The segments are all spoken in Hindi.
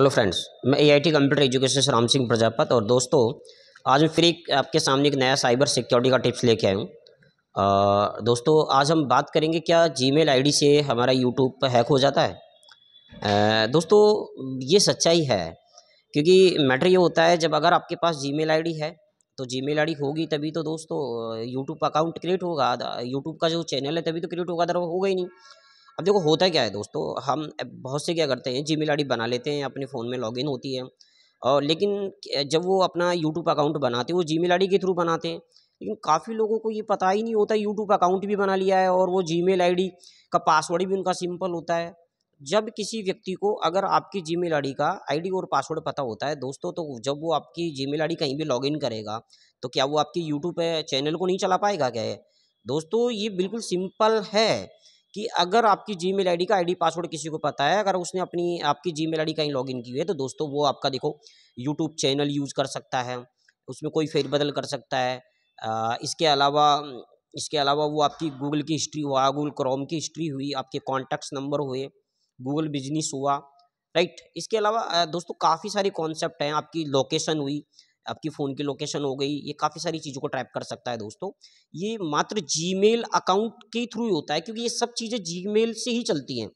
हेलो फ्रेंड्स मैं एआईटी कंप्यूटर एजुकेशन से राम सिंह प्रजापत और दोस्तों आज मैं फिर एक आपके सामने एक नया साइबर सिक्योरिटी का टिप्स लेके आया हूँ दोस्तों आज हम बात करेंगे क्या जीमेल आईडी से हमारा यूट्यूब पर हैक हो जाता है आ, दोस्तों ये सच्चाई है क्योंकि मैटर ये होता है जब अगर आपके पास आई डी है तो आई डी होगी तभी तो दोस्तों यूट्यूब अकाउंट क्रिएट होगा यूट्यूब का जो चैनल है तभी तो क्रिएट होगा अदर होगा ही नहीं अब देखो होता क्या है दोस्तों हम बहुत से क्या करते हैं जी मेल बना लेते हैं अपने फ़ोन में लॉगिन होती है और लेकिन जब वो अपना यूट्यूब अकाउंट बनाते हैं वो जी मेल के थ्रू बनाते हैं लेकिन काफ़ी लोगों को ये पता ही नहीं होता यूट्यूब अकाउंट भी बना लिया है और वो जी मेल का पासवर्ड भी उनका सिंपल होता है जब किसी व्यक्ति को अगर आपकी जी मेल का आई और पासवर्ड पता होता है दोस्तों तो जब वो आपकी जी मेल कहीं भी लॉगिन करेगा तो क्या वो आपकी यूट्यूब चैनल को नहीं चला पाएगा क्या है दोस्तों ये बिल्कुल सिंपल है कि अगर आपकी जी मेल का आईडी पासवर्ड किसी को पता है अगर उसने अपनी आपकी जी मेल कहीं लॉग इन की हुई है तो दोस्तों वो आपका देखो यूट्यूब चैनल यूज़ कर सकता है उसमें कोई फेरबदल कर सकता है इसके अलावा इसके अलावा वो आपकी गूगल की हिस्ट्री हुआ गूगल क्रोम की हिस्ट्री हुई आपके कॉन्टैक्ट्स नंबर हुए गूगल बिजनेस हुआ राइट इसके अलावा दोस्तों काफ़ी सारे कॉन्सेप्ट हैं आपकी लोकेशन हुई आपकी फ़ोन की लोकेशन हो गई ये काफ़ी सारी चीज़ों को ट्रैप कर सकता है दोस्तों ये मात्र जी अकाउंट के थ्रू ही होता है क्योंकि ये सब चीज़ें जी से ही चलती हैं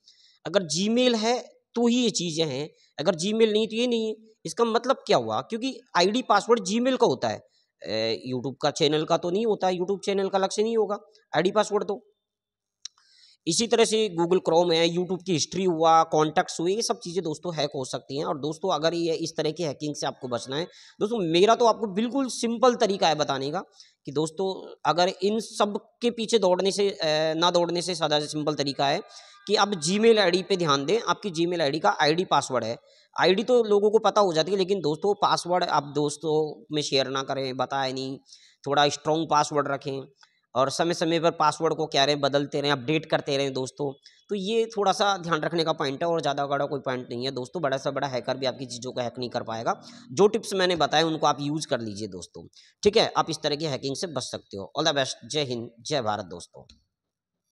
अगर जी है तो ही ये चीज़ें हैं अगर जी नहीं तो ये नहीं है इसका मतलब क्या हुआ क्योंकि आईडी पासवर्ड जीमेल का होता है यूट्यूब का चैनल का तो नहीं होता यूट्यूब चैनल का अलग से नहीं होगा आईडी पासवर्ड तो इसी तरह से गूगल क्रोम है यूट्यूब की हिस्ट्री हुआ कॉन्टैक्ट्स हुए ये सब चीज़ें दोस्तों हैक हो सकती हैं और दोस्तों अगर ये इस तरह की हैकिंग से आपको बचना है दोस्तों मेरा तो आपको बिल्कुल सिंपल तरीका है बताने का कि दोस्तों अगर इन सब के पीछे दौड़ने से ना दौड़ने से सादा सिंपल तरीका है कि आप जी मेल पर ध्यान दें आपकी जी मेल का आई पासवर्ड है डी तो लोगों को पता हो जाती है लेकिन दोस्तों पासवर्ड आप दोस्तों में शेयर ना करें बताए नहीं थोड़ा स्ट्रॉन्ग पासवर्ड रखें और समय समय पर पासवर्ड को क्या रहे बदलते रहें अपडेट करते रहें दोस्तों तो ये थोड़ा सा ध्यान रखने का पॉइंट है और ज़्यादा बड़ा कोई पॉइंट नहीं है दोस्तों बड़ा सा बड़ा हैकर भी आपकी चीज़ों को हैक नहीं कर पाएगा जो टिप्स मैंने बताए उनको आप यूज़ कर लीजिए दोस्तों ठीक है आप इस तरह की हैकिंग से बच सकते हो ऑल द बेस्ट जय हिंद जय भारत दोस्तों